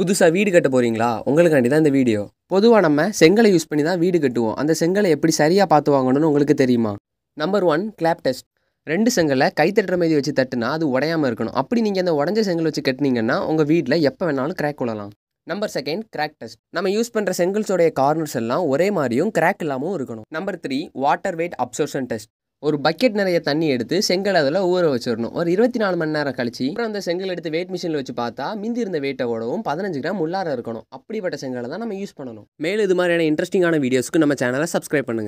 புதுசாக வீடு கட்ட போகிறீங்களா உங்களுக்காண்டி தான் இந்த வீடியோ பொதுவாக நம்ம செங்கலை யூஸ் பண்ணி தான் வீடு கட்டுவோம் அந்த செங்கலை எப்படி சரியாக பார்த்து வாங்கணும்னு உங்களுக்கு தெரியுமா நம்பர் ஒன் கிளாப் டெஸ்ட் ரெண்டு செங்கலை கை தட்டுற மாதிரி வச்சு தட்டுனா அது உடையாமல் இருக்கணும் அப்படி நீங்கள் அந்த உடஞ்ச செங்கல் வச்சு கட்டினீங்கன்னா உங்கள் வீட்டில் எப்போ வேணாலும் கிராக் விழலாம் நம்பர் செகண்ட் கிராக் டெஸ்ட் நம்ம யூஸ் பண்ணுற செங்கல்ஸோடைய கார்னர்ஸ் எல்லாம் ஒரே மாதிரியும் கிராக் இல்லாமல் இருக்கணும் number three water weight absorption test ஒரு பக்கெட் நிறைய தண்ணி எடுத்து செங்கல் அதில் ஊற வச்சிடணும் ஒரு இருபத்தி நாலு மணி நேரம் கழிச்சு அப்புறம் அந்த செங்கல் எடுத்து வெயிட் மிஷினில் வச்சு பார்த்தா மிந்தி இருந்த வெயிட்டோடவும் பதினஞ்சு கிராம் உள்ளார இருக்கணும் அப்படிப்பட்ட செங்கலை தான் நம்ம யூஸ் பண்ணணும் மேலும் இது மாதிரியான இன்ட்ரெஸ்டிங்கான வீடியோஸ்க்கு நம்ம சேனலை சப்ஸ்கிரைப் பண்ணுங்க